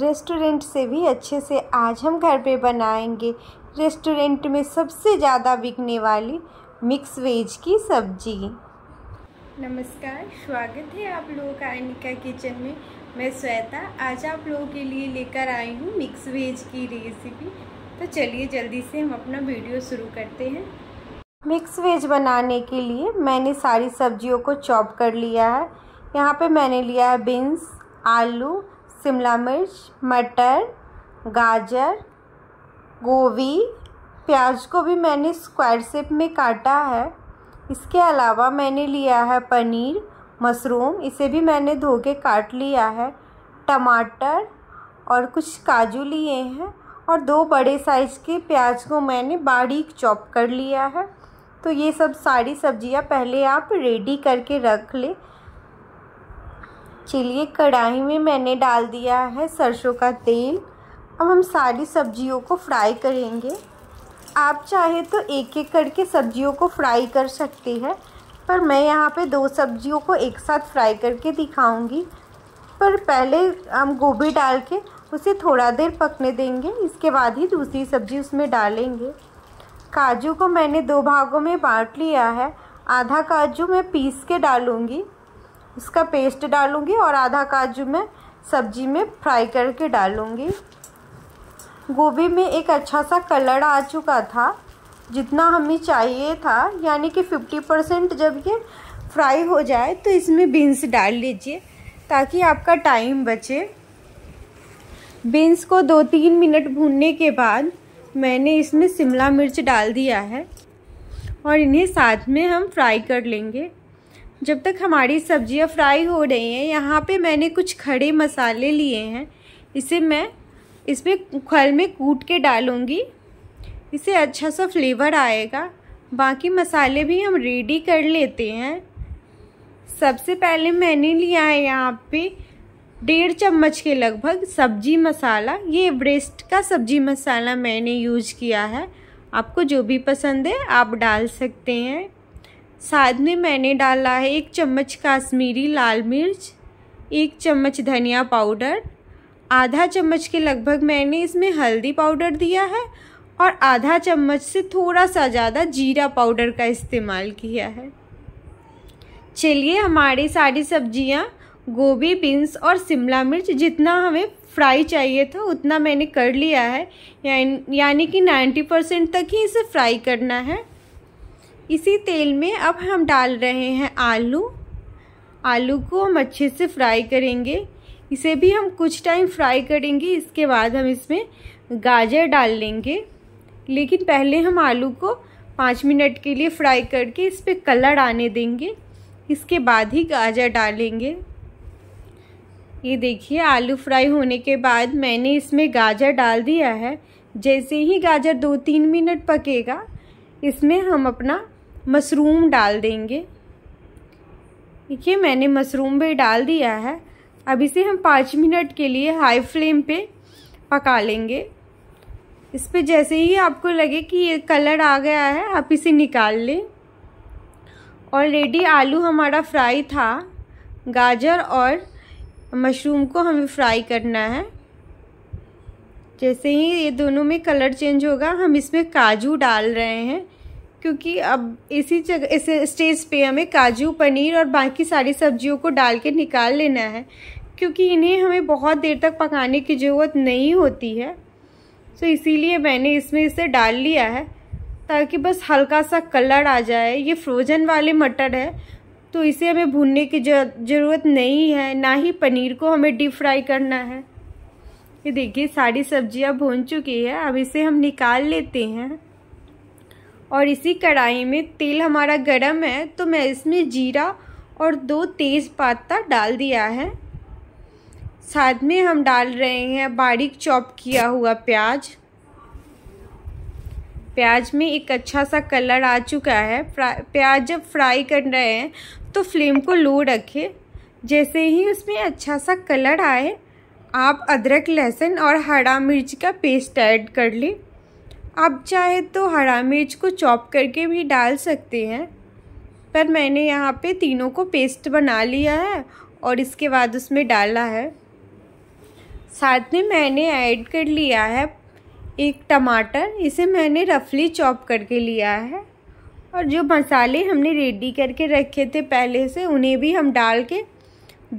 restaurant से भी अच्छे से आज हम घर पे बनाएंगे रेस्टोरेंट में सबसे ज़्यादा बिकने वाली मिक्स वेज की सब्जी नमस्कार स्वागत है आप लोगों का अनिका किचन में मैं श्वेता आज आप लोगों के लिए लेकर आई हूँ मिक्स वेज की रेसिपी तो चलिए जल्दी से हम अपना वीडियो शुरू करते हैं मिक्स वेज बनाने के लिए मैंने सारी सब्जियों को चॉप कर लिया है यहाँ पे मैंने लिया है बीन्स आलू शिमला मिर्च मटर गाजर गोभी प्याज को भी मैंने स्क्वायर शेप में काटा है इसके अलावा मैंने लिया है पनीर मशरूम इसे भी मैंने धो के काट लिया है टमाटर और कुछ काजू लिए हैं और दो बड़े साइज़ के प्याज को मैंने बारीक चॉप कर लिया है तो ये सब सारी सब्जियां पहले आप रेडी करके रख लें चलिए कढ़ाई में मैंने डाल दिया है सरसों का तेल अब हम सारी सब्जियों को फ्राई करेंगे आप चाहे तो एक एक करके सब्जियों को फ्राई कर सकते हैं पर मैं यहाँ पे दो सब्जियों को एक साथ फ्राई करके दिखाऊंगी पर पहले हम गोभी डाल के उसे थोड़ा देर पकने देंगे इसके बाद ही दूसरी सब्जी उसमें डालेंगे काजू को मैंने दो भागों में बांट लिया है आधा काजू मैं पीस के डालूँगी इसका पेस्ट डालूँगी और आधा काजू मैं सब्जी में फ्राई करके डालूँगी गोभी में एक अच्छा सा कलर आ चुका था जितना हमें चाहिए था यानी कि 50 परसेंट जब ये फ्राई हो जाए तो इसमें बीन्स डाल लीजिए ताकि आपका टाइम बचे बीन्स को दो तीन मिनट भूनने के बाद मैंने इसमें शिमला मिर्च डाल दिया है और इन्हें साथ में हम फ्राई कर लेंगे जब तक हमारी सब्जियां फ्राई हो रही हैं यहाँ पे मैंने कुछ खड़े मसाले लिए हैं इसे मैं इसमें खल में कूट के डालूँगी इसे अच्छा सा फ्लेवर आएगा बाकी मसाले भी हम रेडी कर लेते हैं सबसे पहले मैंने लिया है यहाँ पे डेढ़ चम्मच के लगभग सब्जी मसाला ये ब्रेस्ट का सब्जी मसाला मैंने यूज किया है आपको जो भी पसंद है आप डाल सकते हैं साथ में मैंने डाला है एक चम्मच काश्मीरी लाल मिर्च एक चम्मच धनिया पाउडर आधा चम्मच के लगभग मैंने इसमें हल्दी पाउडर दिया है और आधा चम्मच से थोड़ा सा ज़्यादा जीरा पाउडर का इस्तेमाल किया है चलिए हमारी सारी सब्जियाँ गोभी बीन्स और शिमला मिर्च जितना हमें फ्राई चाहिए था उतना मैंने कर लिया है यानी कि नाइन्टी परसेंट तक ही इसे फ्राई करना है इसी तेल में अब हम डाल रहे हैं आलू आलू को हम अच्छे से फ्राई करेंगे इसे भी हम कुछ टाइम फ्राई करेंगे इसके बाद हम इसमें गाजर डाल लेंगे लेकिन पहले हम आलू को पाँच मिनट के लिए फ्राई करके इस पर कलर आने देंगे इसके बाद ही गाजर डालेंगे ये देखिए आलू फ्राई होने के बाद मैंने इसमें गाजर डाल दिया है जैसे ही गाजर दो तीन मिनट पकेगा इसमें हम अपना मशरूम डाल देंगे देखिए मैंने मशरूम भी डाल दिया है अब इसे हम पाँच मिनट के लिए हाई फ्लेम पे पका लेंगे इस पर जैसे ही आपको लगे कि ये कलर आ गया है आप इसे निकाल लें ऑलरेडी आलू हमारा फ्राई था गाजर और मशरूम को हमें फ्राई करना है जैसे ही ये दोनों में कलर चेंज होगा हम इसमें काजू डाल रहे हैं क्योंकि अब इसी जगह इस स्टेज पे हमें काजू पनीर और बाकी सारी सब्जियों को डाल के निकाल लेना है क्योंकि इन्हें हमें बहुत देर तक पकाने की ज़रूरत नहीं होती है तो इसीलिए मैंने इसमें इसे डाल लिया है ताकि बस हल्का सा कलर आ जाए ये फ्रोजन वाले मटर है तो इसे हमें भूनने की ज़रूरत नहीं है ना ही पनीर को हमें डीप फ्राई करना है ये देखिए सारी सब्जियां भून चुकी है अब इसे हम निकाल लेते हैं और इसी कढ़ाई में तेल हमारा गरम है तो मैं इसमें जीरा और दो तेज़ पत्ता डाल दिया है साथ में हम डाल रहे हैं बारीक चॉप किया हुआ प्याज प्याज में एक अच्छा सा कलर आ चुका है प्याज जब फ्राई कर रहे हैं तो फ्लेम को लो रखें जैसे ही उसमें अच्छा सा कलर आए आप अदरक लहसुन और हरा मिर्च का पेस्ट ऐड कर लें आप चाहे तो हरा मिर्च को चॉप करके भी डाल सकते हैं पर मैंने यहाँ पे तीनों को पेस्ट बना लिया है और इसके बाद उसमें डाला है साथ में मैंने ऐड कर लिया है एक टमाटर इसे मैंने रफली चॉप करके लिया है और जो मसाले हमने रेडी करके रखे थे पहले से उन्हें भी हम डाल के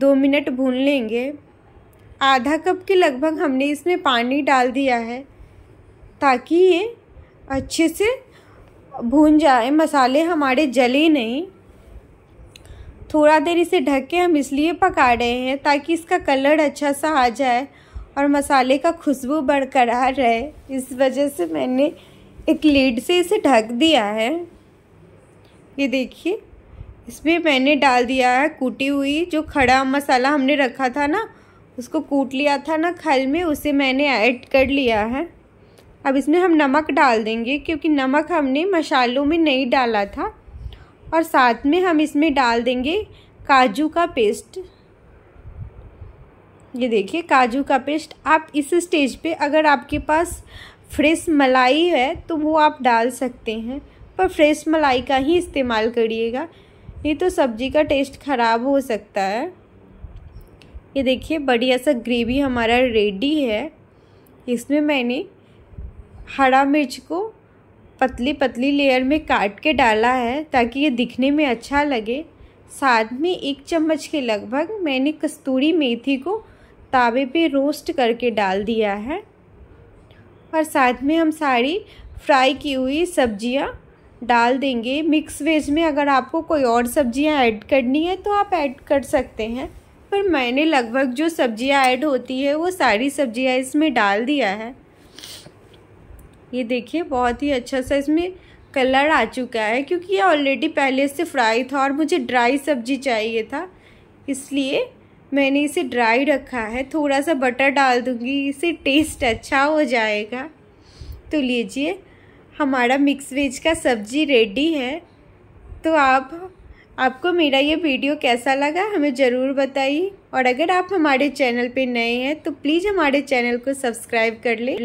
दो मिनट भून लेंगे आधा कप के लगभग हमने इसमें पानी डाल दिया है ताकि ये अच्छे से भून जाए मसाले हमारे जले नहीं थोड़ा देर इसे ढक के हम इसलिए पका रहे हैं ताकि इसका कलर अच्छा सा आ जाए और मसाले का खुशबू बरकरार रहे इस वजह से मैंने एक लीड से इसे ढक दिया है ये देखिए इसमें मैंने डाल दिया है कूटी हुई जो खड़ा मसाला हमने रखा था ना उसको कूट लिया था ना खल में उसे मैंने ऐड कर लिया है अब इसमें हम नमक डाल देंगे क्योंकि नमक हमने मसालों में नहीं डाला था और साथ में हम इसमें डाल देंगे काजू का पेस्ट ये देखिए काजू का पेस्ट आप इस स्टेज पे अगर आपके पास फ्रेश मलाई है तो वो आप डाल सकते हैं पर फ्रेश मलाई का ही इस्तेमाल करिएगा नहीं तो सब्ज़ी का टेस्ट ख़राब हो सकता है ये देखिए बढ़िया सा ग्रेवी हमारा रेडी है इसमें मैंने हरा मिर्च को पतली पतली लेयर में काट के डाला है ताकि ये दिखने में अच्छा लगे साथ में एक चम्मच के लगभग मैंने कस्तूरी मेथी को तावे पे रोस्ट करके डाल दिया है और साथ में हम सारी फ्राई की हुई सब्जियां डाल देंगे मिक्स वेज में अगर आपको कोई और सब्जियां ऐड करनी है तो आप ऐड कर सकते हैं पर मैंने लगभग जो सब्जियां ऐड होती है वो सारी सब्जियां इसमें डाल दिया है ये देखिए बहुत ही अच्छा सा इसमें कलर आ चुका है क्योंकि ये ऑलरेडी पहले से फ्राई था और मुझे ड्राई सब्जी चाहिए था इसलिए मैंने इसे ड्राई रखा है थोड़ा सा बटर डाल दूँगी इसे टेस्ट अच्छा हो जाएगा तो लीजिए हमारा मिक्स वेज का सब्जी रेडी है तो आप आपको मेरा ये वीडियो कैसा लगा हमें ज़रूर बताइए और अगर आप हमारे चैनल पे नए हैं तो प्लीज़ हमारे चैनल को सब्सक्राइब कर लें